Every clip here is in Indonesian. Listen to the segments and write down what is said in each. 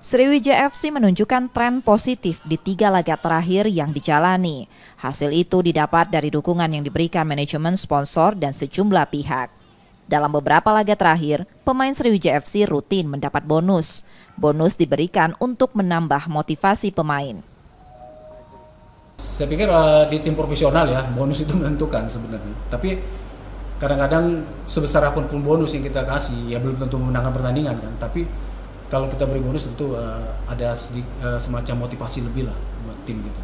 Sriwijaya FC menunjukkan tren positif di tiga laga terakhir yang dijalani. Hasil itu didapat dari dukungan yang diberikan manajemen sponsor dan sejumlah pihak. Dalam beberapa laga terakhir, pemain Sriwijaya FC rutin mendapat bonus. Bonus diberikan untuk menambah motivasi pemain. Saya pikir uh, di tim profesional ya, bonus itu menentukan sebenarnya. Tapi kadang-kadang sebesar apapun bonus yang kita kasih, ya belum tentu memenangkan pertandingan kan. Tapi kalau kita beri bonus tentu uh, ada sedi, uh, semacam motivasi lebih lah buat tim gitu.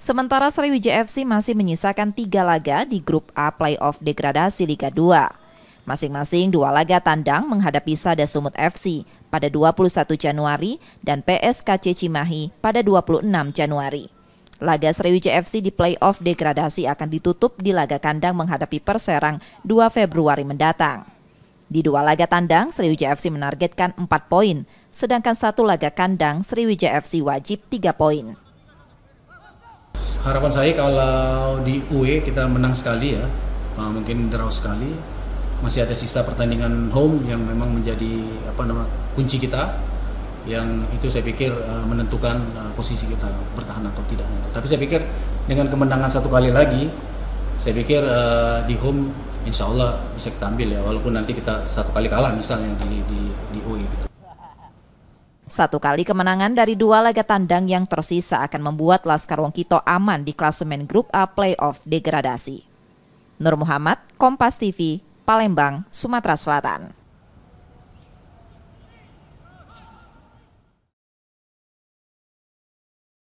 Sementara Sriwijaya FC masih menyisakan tiga laga di grup A playoff degradasi Liga 2. Masing-masing dua laga tandang menghadapi Sada Sumut FC pada 21 Januari dan PSKC Cimahi pada 26 Januari. Laga Sriwijaya FC di playoff degradasi akan ditutup di laga kandang menghadapi Perserang 2 Februari mendatang. Di dua laga tandang, Sriwijaya FC menargetkan 4 poin, sedangkan satu laga kandang Sriwijaya FC wajib 3 poin. Harapan saya kalau di UE kita menang sekali ya, ah, mungkin draw sekali, masih ada sisa pertandingan home yang memang menjadi apa nama kunci kita yang itu saya pikir ah, menentukan ah, posisi kita bertahan atau tidak. Tapi saya pikir dengan kemenangan satu kali lagi, saya pikir di home insya Allah bisa kita ambil ya walaupun nanti kita satu kali kalah misalnya di di, di UI e gitu. Satu kali kemenangan dari dua laga tandang yang tersisa akan membuat Laskar Wongkito aman di klasemen Grup A Playoff degradasi. Nur Muhammad, Kompas TV, Palembang, Sumatera Selatan.